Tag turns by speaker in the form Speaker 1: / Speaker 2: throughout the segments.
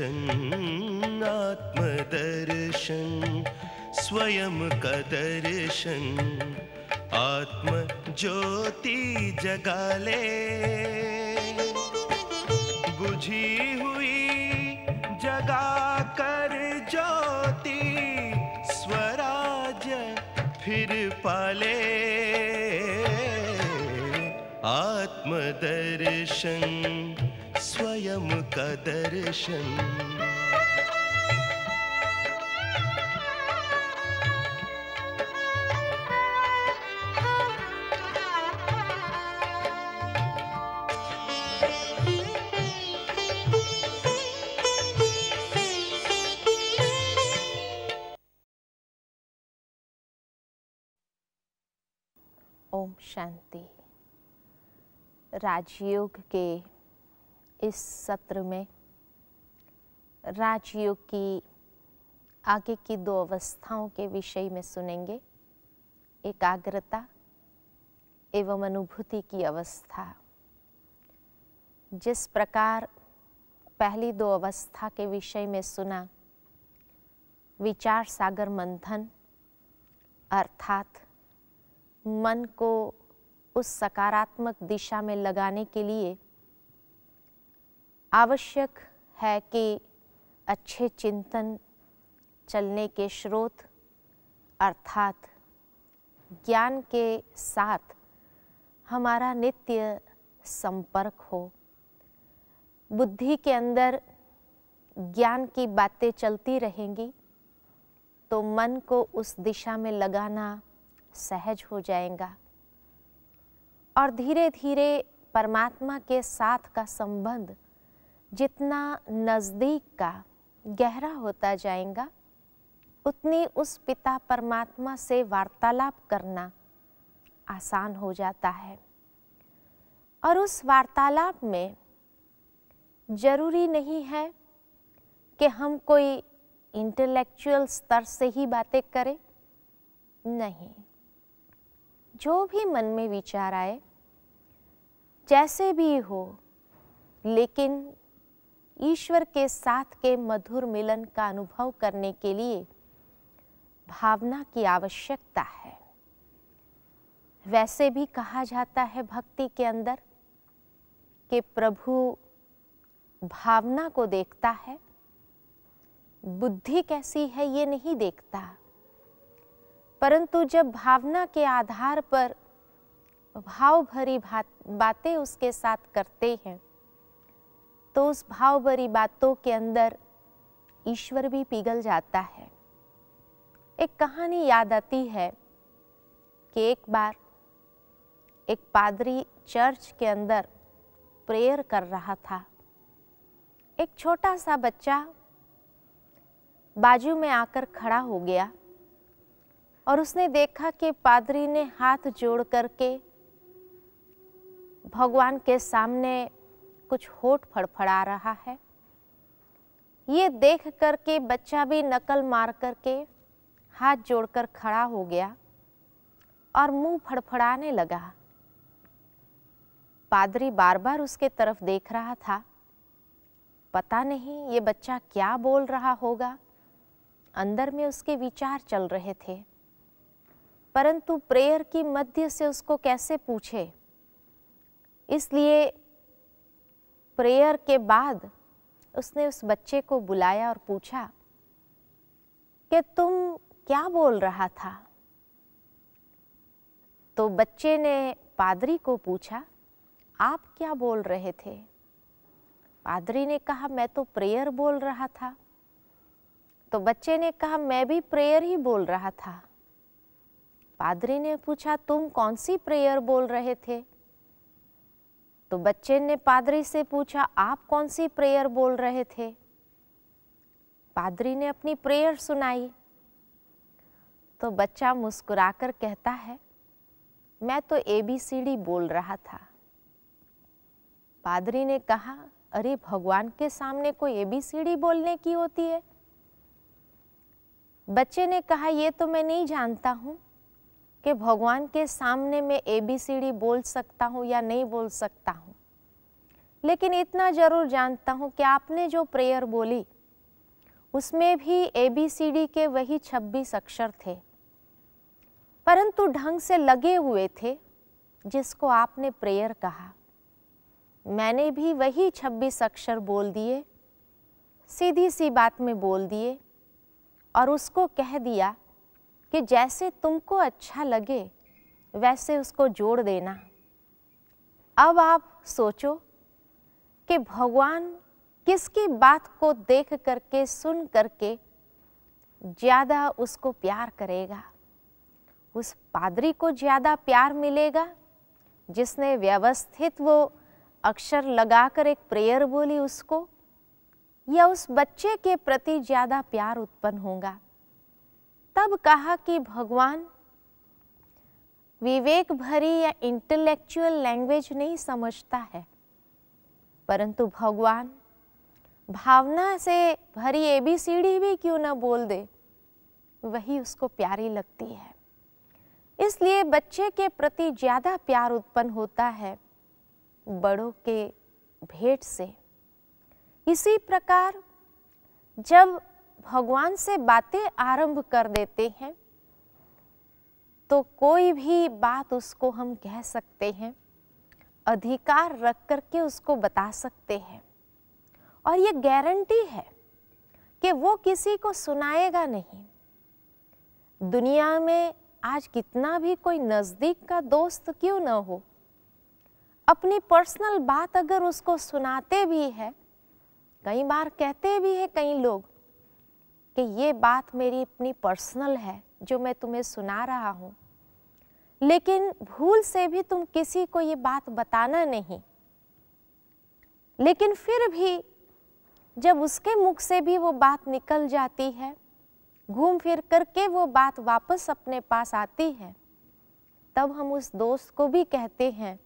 Speaker 1: दर्शन दर्शन स्वयं का दर्शन आत्म ज्योति जगा ले बुझी हुई जगा कर ज्योति स्वराज फिर पाले आत्म दर्शन स्वयं का दर्शन शांति राजयोग के इस सत्र में राजयोग की आगे की दो अवस्थाओं के विषय में सुनेंगे एकाग्रता एवं अनुभूति की अवस्था जिस प्रकार पहली दो अवस्था के विषय में सुना विचार सागर मंथन अर्थात मन को उस सकारात्मक दिशा में लगाने के लिए आवश्यक है कि अच्छे चिंतन चलने के स्रोत अर्थात ज्ञान के साथ हमारा नित्य संपर्क हो बुद्धि के अंदर ज्ञान की बातें चलती रहेंगी तो मन को उस दिशा में लगाना सहज हो जाएगा और धीरे धीरे परमात्मा के साथ का संबंध जितना नज़दीक का गहरा होता जाएगा उतनी उस पिता परमात्मा से वार्तालाप करना आसान हो जाता है और उस वार्तालाप में ज़रूरी नहीं है कि हम कोई इंटेलेक्चुअल स्तर से ही बातें करें नहीं जो भी मन में विचार आए जैसे भी हो लेकिन ईश्वर के साथ के मधुर मिलन का अनुभव करने के लिए भावना की आवश्यकता है वैसे भी कहा जाता है भक्ति के अंदर कि प्रभु भावना को देखता है बुद्धि कैसी है ये नहीं देखता परंतु जब भावना के आधार पर भाव भरी बातें उसके साथ करते हैं तो उस भाव भरी बातों के अंदर ईश्वर भी पिघल जाता है एक कहानी याद आती है कि एक बार एक पादरी चर्च के अंदर प्रेयर कर रहा था एक छोटा सा बच्चा बाजू में आकर खड़ा हो गया और उसने देखा कि पादरी ने हाथ जोड़ करके भगवान के सामने कुछ होठ फड़फड़ा रहा है ये देख कर के बच्चा भी नकल मार कर के हाथ जोड़कर खड़ा हो गया और मुंह फड़फड़ाने लगा पादरी बार बार उसके तरफ देख रहा था पता नहीं ये बच्चा क्या बोल रहा होगा अंदर में उसके विचार चल रहे थे परंतु प्रेयर की मध्य से उसको कैसे पूछे इसलिए प्रेयर के बाद उसने उस बच्चे को बुलाया और पूछा कि तुम क्या बोल रहा था तो बच्चे ने पादरी को पूछा आप क्या बोल रहे थे पादरी ने कहा मैं तो प्रेयर बोल रहा था तो बच्चे ने कहा मैं भी प्रेयर ही बोल रहा था पादरी ने पूछा तुम कौन सी प्रेयर बोल रहे थे तो बच्चे ने पादरी से पूछा आप कौन सी प्रेयर बोल रहे थे पादरी ने अपनी प्रेयर सुनाई तो बच्चा मुस्कुराकर कहता है मैं तो ए बी सी डी बोल रहा था पादरी ने कहा अरे भगवान के सामने कोई ए बी सी डी बोलने की होती है बच्चे ने कहा ये तो मैं नहीं जानता हूं कि भगवान के सामने मैं ए बी सी डी बोल सकता हूँ या नहीं बोल सकता हूँ लेकिन इतना ज़रूर जानता हूँ कि आपने जो प्रेयर बोली उसमें भी ए बी सी डी के वही छब्बीस अक्षर थे परंतु ढंग से लगे हुए थे जिसको आपने प्रेयर कहा मैंने भी वही छब्बीस अक्षर बोल दिए सीधी सी बात में बोल दिए और उसको कह दिया कि जैसे तुमको अच्छा लगे वैसे उसको जोड़ देना अब आप सोचो कि भगवान किसकी बात को देख करके सुन करके ज़्यादा उसको प्यार करेगा उस पादरी को ज़्यादा प्यार मिलेगा जिसने व्यवस्थित वो अक्षर लगाकर एक प्रेयर बोली उसको या उस बच्चे के प्रति ज़्यादा प्यार उत्पन्न होगा तब कहा कि भगवान विवेक भरी या इंटेलेक्चुअल लैंग्वेज नहीं समझता है परंतु भगवान भावना से भरी ए बी डी भी क्यों ना बोल दे वही उसको प्यारी लगती है इसलिए बच्चे के प्रति ज़्यादा प्यार उत्पन्न होता है बड़ों के भेंट से इसी प्रकार जब भगवान से बातें आरंभ कर देते हैं तो कोई भी बात उसको हम कह सकते हैं अधिकार रख कर के उसको बता सकते हैं और ये गारंटी है कि वो किसी को सुनाएगा नहीं दुनिया में आज कितना भी कोई नज़दीक का दोस्त क्यों ना हो अपनी पर्सनल बात अगर उसको सुनाते भी है कई बार कहते भी है कई लोग कि ये बात मेरी अपनी पर्सनल है जो मैं तुम्हें सुना रहा हूँ लेकिन भूल से भी तुम किसी को ये बात बताना नहीं लेकिन फिर भी जब उसके मुख से भी वो बात निकल जाती है घूम फिर करके वो बात वापस अपने पास आती है तब हम उस दोस्त को भी कहते हैं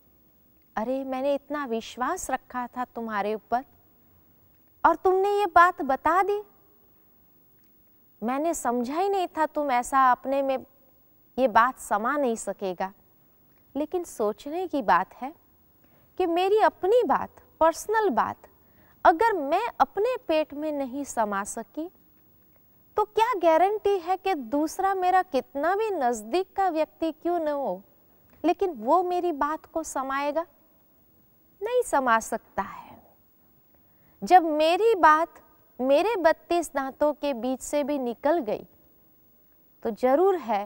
Speaker 1: अरे मैंने इतना विश्वास रखा था तुम्हारे ऊपर और तुमने ये बात बता दी मैंने समझा ही नहीं था तुम ऐसा अपने में ये बात समा नहीं सकेगा लेकिन सोचने की बात है कि मेरी अपनी बात पर्सनल बात अगर मैं अपने पेट में नहीं समा सकी तो क्या गारंटी है कि दूसरा मेरा कितना भी नज़दीक का व्यक्ति क्यों न हो लेकिन वो मेरी बात को समाएगा नहीं समा सकता है जब मेरी बात मेरे बत्तीस दांतों के बीच से भी निकल गई तो जरूर है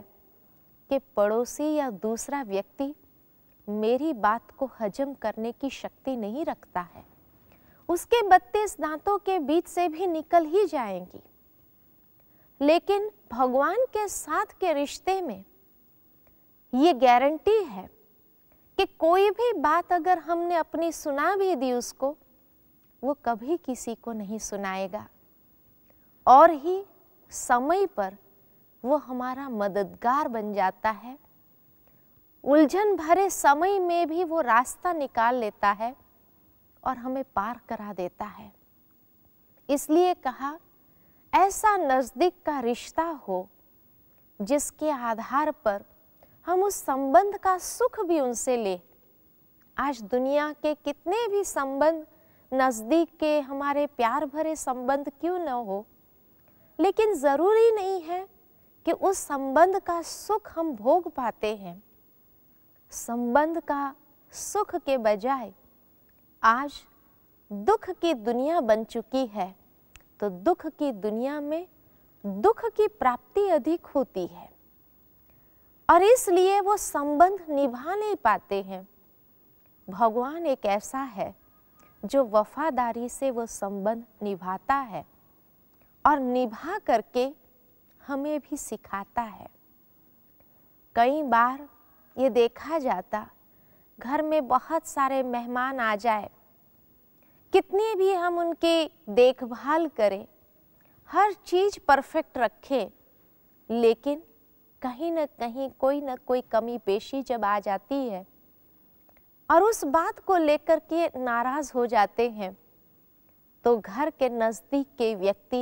Speaker 1: कि पड़ोसी या दूसरा व्यक्ति मेरी बात को हजम करने की शक्ति नहीं रखता है उसके बत्तीस दांतों के बीच से भी निकल ही जाएंगी लेकिन भगवान के साथ के रिश्ते में ये गारंटी है कि कोई भी बात अगर हमने अपनी सुना भी दी उसको वो कभी किसी को नहीं सुनाएगा और ही समय पर वो हमारा मददगार बन जाता है उलझन भरे समय में भी वो रास्ता निकाल लेता है और हमें पार करा देता है इसलिए कहा ऐसा नज़दीक का रिश्ता हो जिसके आधार पर हम उस संबंध का सुख भी उनसे ले आज दुनिया के कितने भी संबंध नज़दीक के हमारे प्यार भरे संबंध क्यों न हो लेकिन ज़रूरी नहीं है कि उस संबंध का सुख हम भोग पाते हैं संबंध का सुख के बजाय आज दुख की दुनिया बन चुकी है तो दुख की दुनिया में दुख की प्राप्ति अधिक होती है और इसलिए वो संबंध निभा नहीं पाते हैं भगवान एक ऐसा है जो वफादारी से वो संबंध निभाता है और निभा करके हमें भी सिखाता है कई बार ये देखा जाता घर में बहुत सारे मेहमान आ जाए कितनी भी हम उनकी देखभाल करें हर चीज़ परफेक्ट रखें लेकिन कहीं ना कहीं कोई ना कोई कमी पेशी जब आ जाती है और उस बात को लेकर के नाराज हो जाते हैं तो घर के नज़दीक के व्यक्ति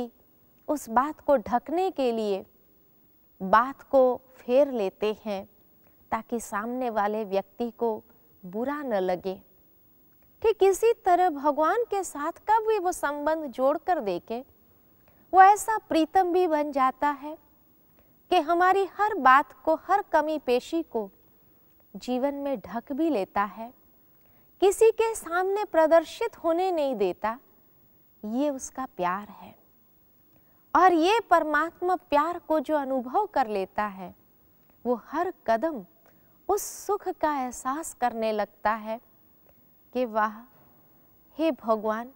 Speaker 1: उस बात को ढकने के लिए बात को फेर लेते हैं ताकि सामने वाले व्यक्ति को बुरा न लगे ठीक इसी तरह भगवान के साथ का भी वो संबंध जोड़कर देखे वो ऐसा प्रीतम भी बन जाता है कि हमारी हर बात को हर कमी पेशी को जीवन में ढक भी लेता है किसी के सामने प्रदर्शित होने नहीं देता ये उसका प्यार है और ये परमात्मा प्यार को जो अनुभव कर लेता है वो हर कदम उस सुख का एहसास करने लगता है कि वाह हे भगवान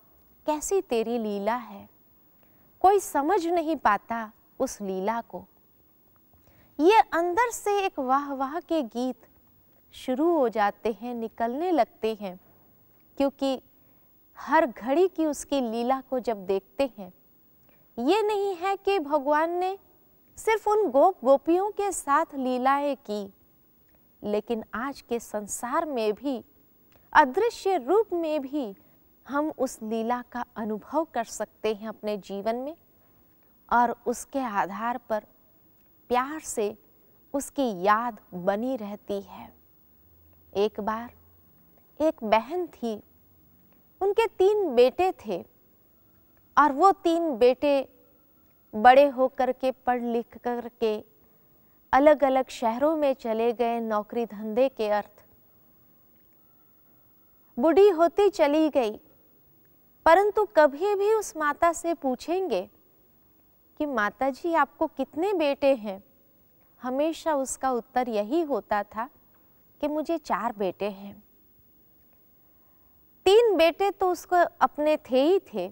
Speaker 1: कैसी तेरी लीला है कोई समझ नहीं पाता उस लीला को ये अंदर से एक वाह वाह के गीत शुरू हो जाते हैं निकलने लगते हैं क्योंकि हर घड़ी की उसकी लीला को जब देखते हैं ये नहीं है कि भगवान ने सिर्फ उन गोप गोपियों के साथ लीलाएं की लेकिन आज के संसार में भी अदृश्य रूप में भी हम उस लीला का अनुभव कर सकते हैं अपने जीवन में और उसके आधार पर प्यार से उसकी याद बनी रहती है एक बार एक बहन थी उनके तीन बेटे थे और वो तीन बेटे बड़े होकर के पढ़ लिख कर के अलग अलग शहरों में चले गए नौकरी धंधे के अर्थ बूढ़ी होती चली गई परंतु कभी भी उस माता से पूछेंगे कि माता जी आपको कितने बेटे हैं हमेशा उसका उत्तर यही होता था कि मुझे चार बेटे हैं तीन बेटे तो उसको अपने थे ही थे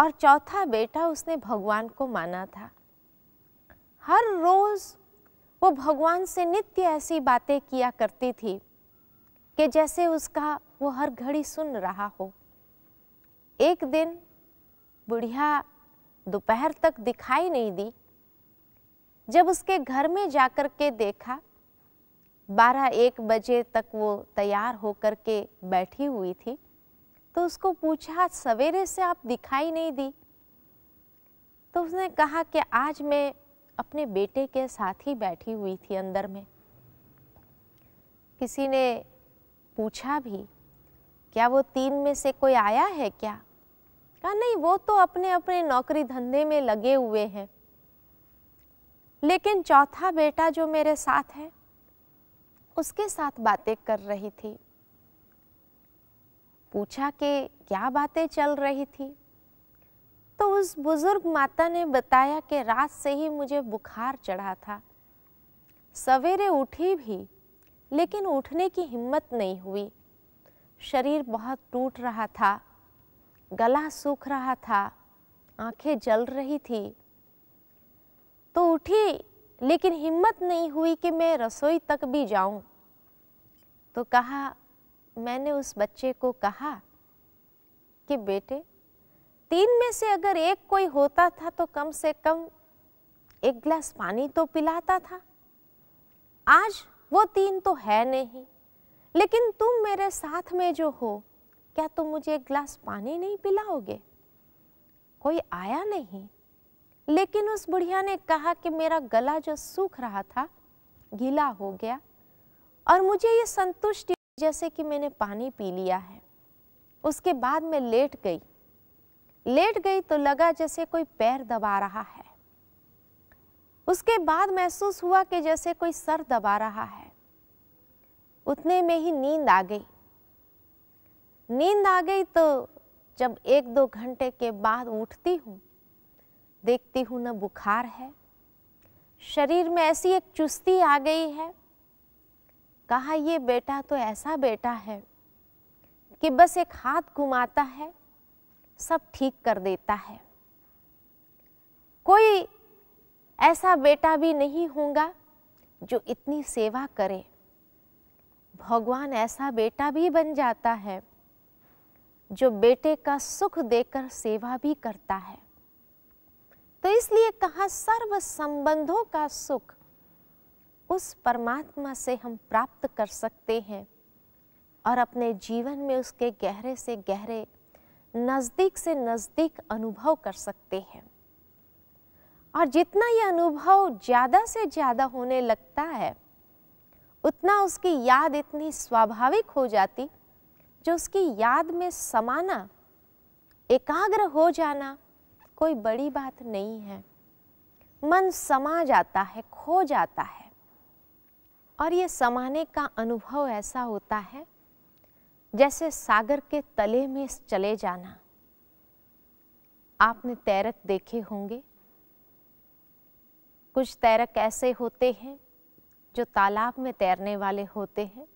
Speaker 1: और चौथा बेटा उसने भगवान को माना था हर रोज़ वो भगवान से नित्य ऐसी बातें किया करती थी कि जैसे उसका वो हर घड़ी सुन रहा हो एक दिन बुढ़िया दोपहर तक दिखाई नहीं दी जब उसके घर में जाकर के देखा बारह एक बजे तक वो तैयार होकर के बैठी हुई थी तो उसको पूछा सवेरे से आप दिखाई नहीं दी तो उसने कहा कि आज मैं अपने बेटे के साथ ही बैठी हुई थी अंदर में किसी ने पूछा भी क्या वो तीन में से कोई आया है क्या कहा नहीं वो तो अपने अपने नौकरी धंधे में लगे हुए हैं लेकिन चौथा बेटा जो मेरे साथ है उसके साथ बातें कर रही थी पूछा कि क्या बातें चल रही थी तो उस बुज़ुर्ग माता ने बताया कि रात से ही मुझे बुखार चढ़ा था सवेरे उठी भी लेकिन उठने की हिम्मत नहीं हुई शरीर बहुत टूट रहा था गला सूख रहा था आंखें जल रही थी तो उठी लेकिन हिम्मत नहीं हुई कि मैं रसोई तक भी जाऊं। तो कहा मैंने उस बच्चे को कहा कि बेटे तीन में से अगर एक कोई होता था तो कम से कम एक गिलास पानी तो पिलाता था आज वो तीन तो है नहीं लेकिन तुम मेरे साथ में जो हो क्या तुम मुझे एक गिलास पानी नहीं पिलाओगे कोई आया नहीं लेकिन उस बुढ़िया ने कहा कि मेरा गला जो सूख रहा था गीला हो गया और मुझे ये संतुष्टि जैसे कि मैंने पानी पी लिया है उसके बाद मैं लेट गई लेट गई तो लगा जैसे कोई पैर दबा रहा है उसके बाद महसूस हुआ कि जैसे कोई सर दबा रहा है उतने में ही नींद आ गई नींद आ गई तो जब एक दो घंटे के बाद उठती हूँ देखती हूँ न बुखार है शरीर में ऐसी एक चुस्ती आ गई है कहा ये बेटा तो ऐसा बेटा है कि बस एक हाथ घुमाता है सब ठीक कर देता है कोई ऐसा बेटा भी नहीं होगा जो इतनी सेवा करे भगवान ऐसा बेटा भी बन जाता है जो बेटे का सुख देकर सेवा भी करता है तो इसलिए कहा सर्व संबंधों का सुख उस परमात्मा से हम प्राप्त कर सकते हैं और अपने जीवन में उसके गहरे से गहरे नज़दीक से नज़दीक अनुभव कर सकते हैं और जितना यह अनुभव ज़्यादा से ज़्यादा होने लगता है उतना उसकी याद इतनी स्वाभाविक हो जाती जो उसकी याद में समाना एकाग्र हो जाना कोई बड़ी बात नहीं है मन समा जाता है खो जाता है और ये समाने का अनुभव ऐसा होता है जैसे सागर के तले में चले जाना आपने तैरक देखे होंगे कुछ तैरक ऐसे होते हैं जो तालाब में तैरने वाले होते हैं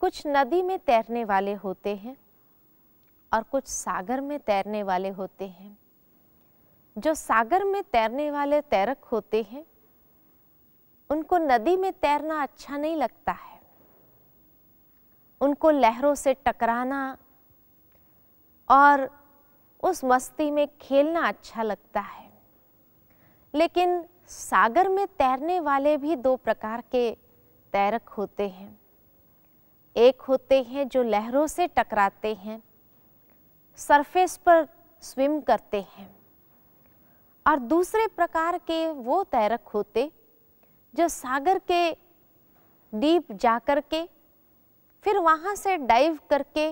Speaker 1: कुछ नदी में तैरने वाले होते हैं और कुछ सागर में तैरने वाले होते हैं जो सागर में तैरने वाले तैरक होते हैं उनको नदी में तैरना अच्छा नहीं लगता है उनको लहरों से टकराना और उस मस्ती में खेलना अच्छा लगता है लेकिन सागर में तैरने वाले भी दो प्रकार के तैरक होते हैं एक होते हैं जो लहरों से टकराते हैं सरफेस पर स्विम करते हैं और दूसरे प्रकार के वो तैरक होते जो सागर के डीप जा कर के फिर वहाँ से डाइव करके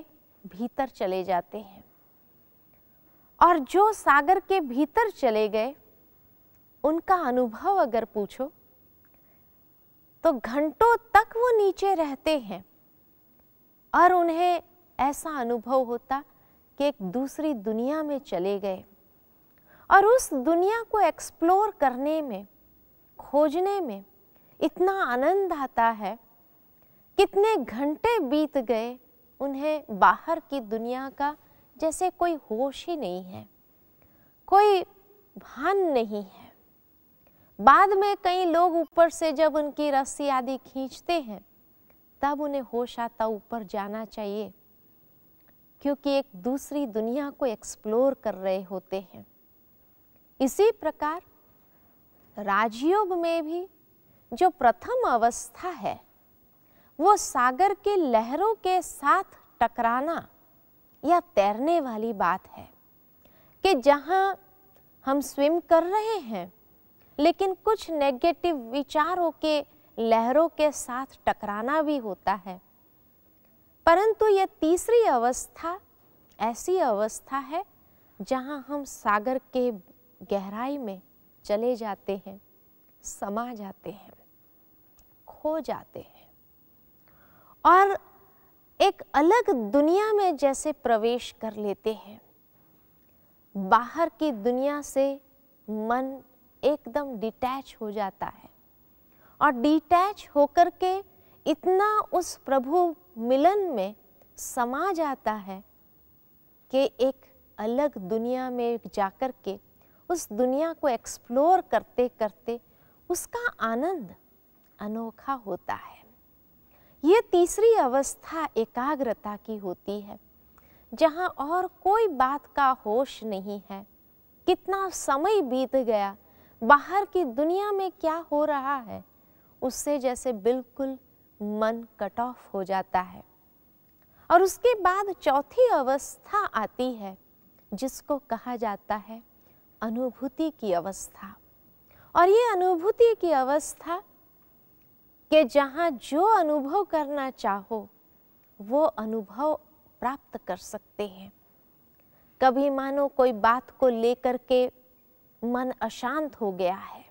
Speaker 1: भीतर चले जाते हैं और जो सागर के भीतर चले गए उनका अनुभव अगर पूछो तो घंटों तक वो नीचे रहते हैं और उन्हें ऐसा अनुभव होता कि एक दूसरी दुनिया में चले गए और उस दुनिया को एक्सप्लोर करने में खोजने में इतना आनंद आता है कितने घंटे बीत गए उन्हें बाहर की दुनिया का जैसे कोई होश ही नहीं है कोई भान नहीं है बाद में कई लोग ऊपर से जब उनकी रस्सी आदि खींचते हैं तब उन्हें होश आता ऊपर जाना चाहिए क्योंकि एक दूसरी दुनिया को एक्सप्लोर कर रहे होते हैं इसी प्रकार राजयोग में भी जो प्रथम अवस्था है वो सागर के लहरों के साथ टकराना या तैरने वाली बात है कि जहाँ हम स्विम कर रहे हैं लेकिन कुछ नेगेटिव विचारों के लहरों के साथ टकराना भी होता है परंतु यह तीसरी अवस्था ऐसी अवस्था है जहाँ हम सागर के गहराई में चले जाते हैं समा जाते हैं खो जाते हैं और एक अलग दुनिया में जैसे प्रवेश कर लेते हैं बाहर की दुनिया से मन एकदम डिटैच हो जाता है और डिटैच होकर के इतना उस प्रभु मिलन में समा जाता है कि एक अलग दुनिया में जाकर के उस दुनिया को एक्सप्लोर करते करते उसका आनंद अनोखा होता है ये तीसरी अवस्था एकाग्रता की होती है जहाँ और कोई बात का होश नहीं है कितना समय बीत गया बाहर की दुनिया में क्या हो रहा है उससे जैसे बिल्कुल मन कट ऑफ हो जाता है और उसके बाद चौथी अवस्था आती है जिसको कहा जाता है अनुभूति की अवस्था और ये अनुभूति की अवस्था के जहाँ जो अनुभव करना चाहो वो अनुभव प्राप्त कर सकते हैं कभी मानो कोई बात को लेकर के मन अशांत हो गया है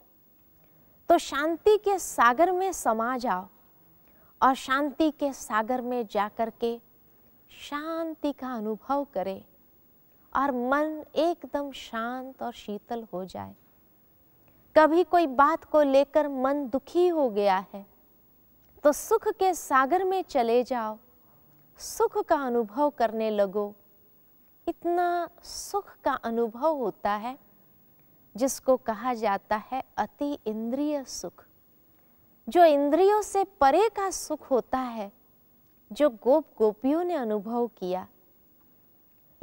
Speaker 1: तो शांति के सागर में समा जाओ और शांति के सागर में जाकर के शांति का अनुभव करें और मन एकदम शांत और शीतल हो जाए कभी कोई बात को लेकर मन दुखी हो गया है तो सुख के सागर में चले जाओ सुख का अनुभव करने लगो इतना सुख का अनुभव होता है जिसको कहा जाता है अति इंद्रिय सुख जो इंद्रियों से परे का सुख होता है जो गोप गोपियों ने अनुभव किया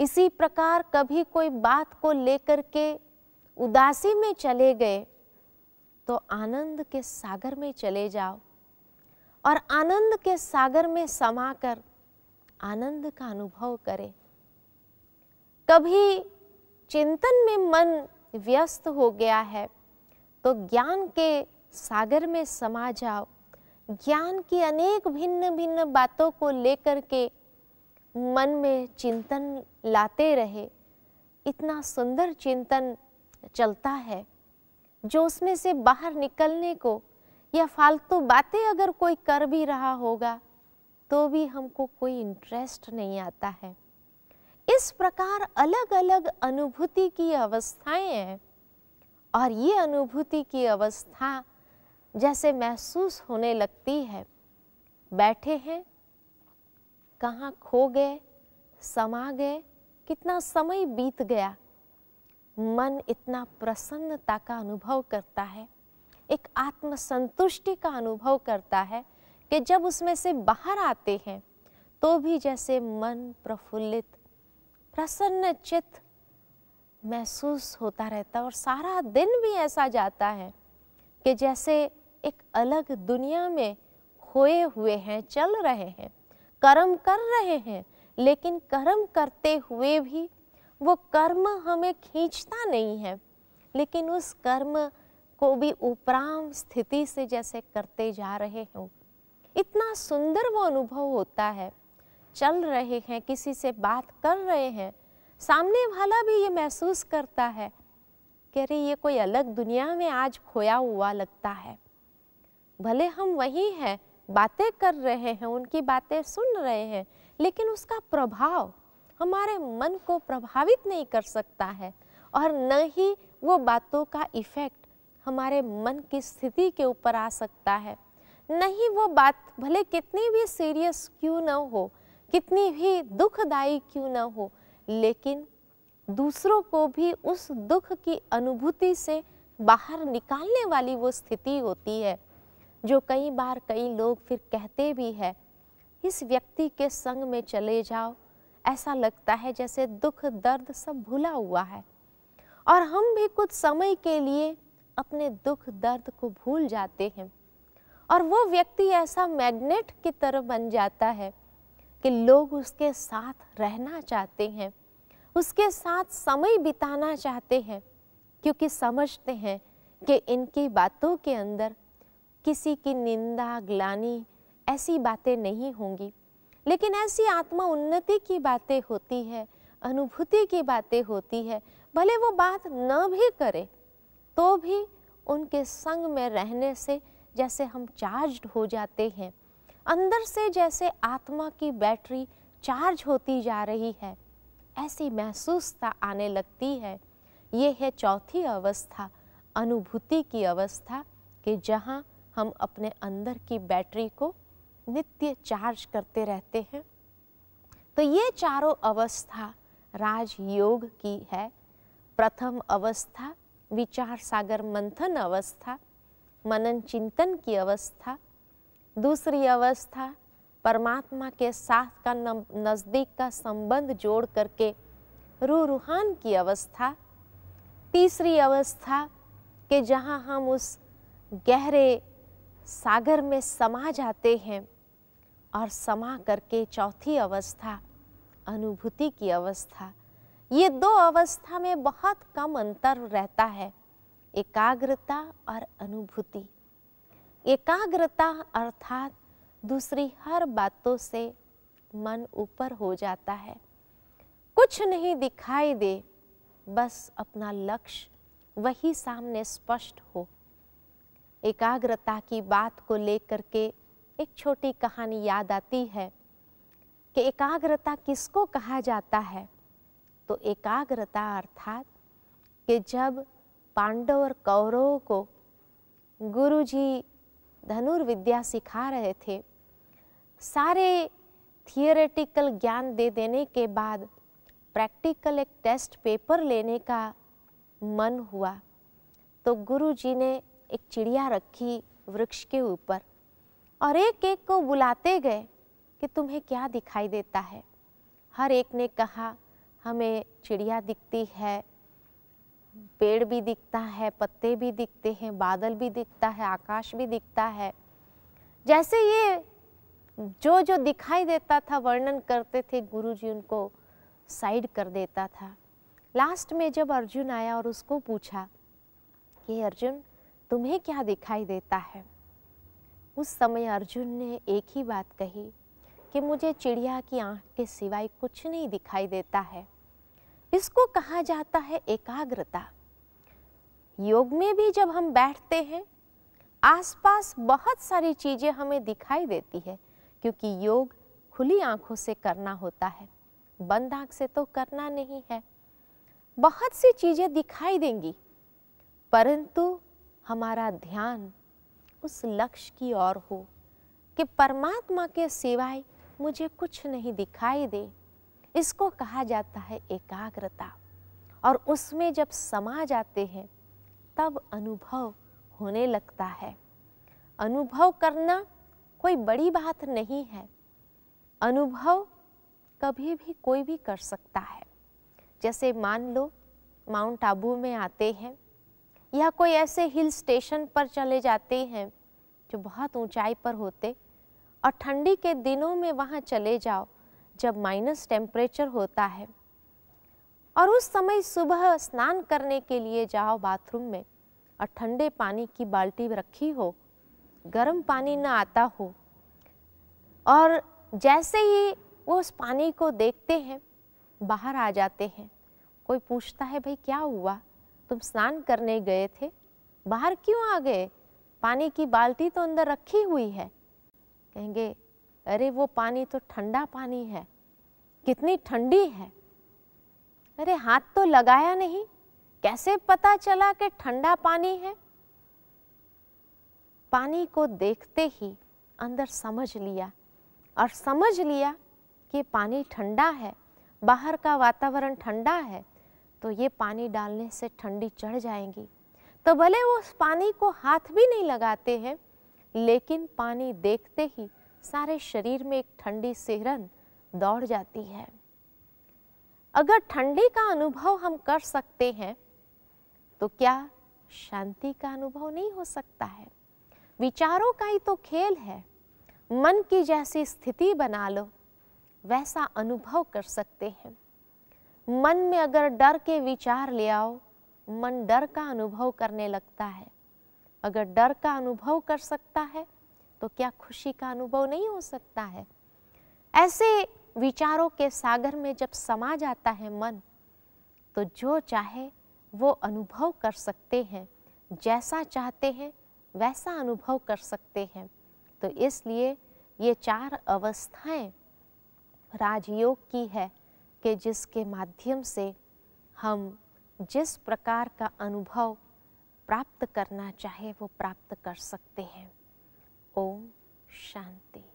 Speaker 1: इसी प्रकार कभी कोई बात को लेकर के उदासी में चले गए तो आनंद के सागर में चले जाओ और आनंद के सागर में समाकर आनंद का अनुभव करें कभी चिंतन में मन व्यस्त हो गया है तो ज्ञान के सागर में समा जाओ ज्ञान की अनेक भिन्न भिन्न बातों को लेकर के मन में चिंतन लाते रहे इतना सुंदर चिंतन चलता है जो उसमें से बाहर निकलने को या फालतू बातें अगर कोई कर भी रहा होगा तो भी हमको कोई इंटरेस्ट नहीं आता है इस प्रकार अलग अलग अनुभूति की अवस्थाएं हैं और ये अनुभूति की अवस्था जैसे महसूस होने लगती है बैठे हैं कहाँ खो गए समा गए कितना समय बीत गया मन इतना प्रसन्नता का अनुभव करता है एक आत्मसंतुष्टि का अनुभव करता है कि जब उसमें से बाहर आते हैं तो भी जैसे मन प्रफुल्लित प्रसन्न चित्त महसूस होता रहता है और सारा दिन भी ऐसा जाता है कि जैसे एक अलग दुनिया में खोए हुए हैं चल रहे हैं कर्म कर रहे हैं लेकिन कर्म करते हुए भी वो कर्म हमें खींचता नहीं है लेकिन उस कर्म को भी उपराम स्थिति से जैसे करते जा रहे हों इतना सुंदर वो अनुभव होता है चल रहे हैं किसी से बात कर रहे हैं सामने वाला भी ये महसूस करता है कि अरे ये कोई अलग दुनिया में आज खोया हुआ लगता है भले हम वही हैं बातें कर रहे हैं उनकी बातें सुन रहे हैं लेकिन उसका प्रभाव हमारे मन को प्रभावित नहीं कर सकता है और न ही वो बातों का इफ़ेक्ट हमारे मन की स्थिति के ऊपर आ सकता है न ही वो बात भले कितनी भी सीरियस क्यों ना हो कितनी भी दुखदायी क्यों ना हो लेकिन दूसरों को भी उस दुख की अनुभूति से बाहर निकालने वाली वो स्थिति होती है जो कई बार कई लोग फिर कहते भी हैं इस व्यक्ति के संग में चले जाओ ऐसा लगता है जैसे दुख दर्द सब भुला हुआ है और हम भी कुछ समय के लिए अपने दुख दर्द को भूल जाते हैं और वो व्यक्ति ऐसा मैग्नेट की तरह बन जाता है कि लोग उसके साथ रहना चाहते हैं उसके साथ समय बिताना चाहते हैं क्योंकि समझते हैं कि इनकी बातों के अंदर किसी की निंदा ग्लानी ऐसी बातें नहीं होंगी लेकिन ऐसी आत्मा उन्नति की बातें होती है अनुभूति की बातें होती है भले वो बात न भी करे तो भी उनके संग में रहने से जैसे हम चार्ज हो जाते हैं अंदर से जैसे आत्मा की बैटरी चार्ज होती जा रही है ऐसी महसूसता आने लगती है ये है चौथी अवस्था अनुभूति की अवस्था कि जहाँ हम अपने अंदर की बैटरी को नित्य चार्ज करते रहते हैं तो ये चारों अवस्था राजयोग की है प्रथम अवस्था विचार सागर मंथन अवस्था मनन चिंतन की अवस्था दूसरी अवस्था परमात्मा के साथ का नज़दीक का संबंध जोड़ करके रू रूहान की अवस्था तीसरी अवस्था कि जहाँ हम उस गहरे सागर में समा जाते हैं और समा करके चौथी अवस्था अनुभूति की अवस्था ये दो अवस्था में बहुत कम अंतर रहता है एकाग्रता और अनुभूति एकाग्रता अर्थात दूसरी हर बातों से मन ऊपर हो जाता है कुछ नहीं दिखाई दे बस अपना लक्ष्य वही सामने स्पष्ट हो एकाग्रता की बात को लेकर के एक छोटी कहानी याद आती है कि एकाग्रता किसको कहा जाता है तो एकाग्रता अर्थात कि जब पांडव और कौरवों को गुरुजी धनुर्विद्या सिखा रहे थे सारे थियोरेटिकल ज्ञान दे देने के बाद प्रैक्टिकल एक टेस्ट पेपर लेने का मन हुआ तो गुरुजी ने एक चिड़िया रखी वृक्ष के ऊपर और एक एक को बुलाते गए कि तुम्हें क्या दिखाई देता है हर एक ने कहा हमें चिड़िया दिखती है पेड़ भी दिखता है पत्ते भी दिखते हैं बादल भी दिखता है आकाश भी दिखता है जैसे ये जो जो दिखाई देता था वर्णन करते थे गुरुजी उनको साइड कर देता था लास्ट में जब अर्जुन आया और उसको पूछा कि अर्जुन तुम्हें क्या दिखाई देता है उस समय अर्जुन ने एक ही बात कही कि मुझे चिड़िया की आंख के सिवाय कुछ नहीं दिखाई देता है इसको कहा जाता है एकाग्रता योग में भी जब हम बैठते हैं आसपास बहुत सारी चीज़ें हमें दिखाई देती है क्योंकि योग खुली आंखों से करना होता है बंद आंख से तो करना नहीं है बहुत सी चीज़ें दिखाई देंगी परंतु हमारा ध्यान उस लक्ष्य की ओर हो कि परमात्मा के सिवाय मुझे कुछ नहीं दिखाई दे इसको कहा जाता है एकाग्रता और उसमें जब समा जाते हैं तब अनुभव होने लगता है अनुभव करना कोई बड़ी बात नहीं है अनुभव कभी भी कोई भी कर सकता है जैसे मान लो माउंट आबू में आते हैं या कोई ऐसे हिल स्टेशन पर चले जाते हैं जो बहुत ऊंचाई पर होते और ठंडी के दिनों में वहाँ चले जाओ जब माइनस टेम्परेचर होता है और उस समय सुबह स्नान करने के लिए जाओ बाथरूम में और ठंडे पानी की बाल्टी रखी हो गर्म पानी ना आता हो और जैसे ही वो उस पानी को देखते हैं बाहर आ जाते हैं कोई पूछता है भाई क्या हुआ तुम स्नान करने गए थे बाहर क्यों आ गए पानी की बाल्टी तो अंदर रखी हुई है कहेंगे अरे वो पानी तो ठंडा पानी है कितनी ठंडी है अरे हाथ तो लगाया नहीं कैसे पता चला कि ठंडा पानी है पानी को देखते ही अंदर समझ लिया और समझ लिया कि पानी ठंडा है बाहर का वातावरण ठंडा है तो ये पानी डालने से ठंडी चढ़ जाएंगी तो भले वो उस पानी को हाथ भी नहीं लगाते हैं लेकिन पानी देखते ही सारे शरीर में एक ठंडी सिहरन दौड़ जाती है अगर ठंडी का अनुभव हम कर सकते हैं तो क्या शांति का अनुभव नहीं हो सकता है विचारों का ही तो खेल है मन की जैसी स्थिति बना लो वैसा अनुभव कर सकते हैं मन में अगर डर के विचार ले आओ मन डर का अनुभव करने लगता है अगर डर का अनुभव कर सकता है तो क्या खुशी का अनुभव नहीं हो सकता है ऐसे विचारों के सागर में जब समा जाता है मन तो जो चाहे वो अनुभव कर सकते हैं जैसा चाहते हैं वैसा अनुभव कर सकते हैं तो इसलिए ये चार अवस्थाएं राजयोग की है कि जिसके माध्यम से हम जिस प्रकार का अनुभव प्राप्त करना चाहे वो प्राप्त कर सकते हैं ओम शांति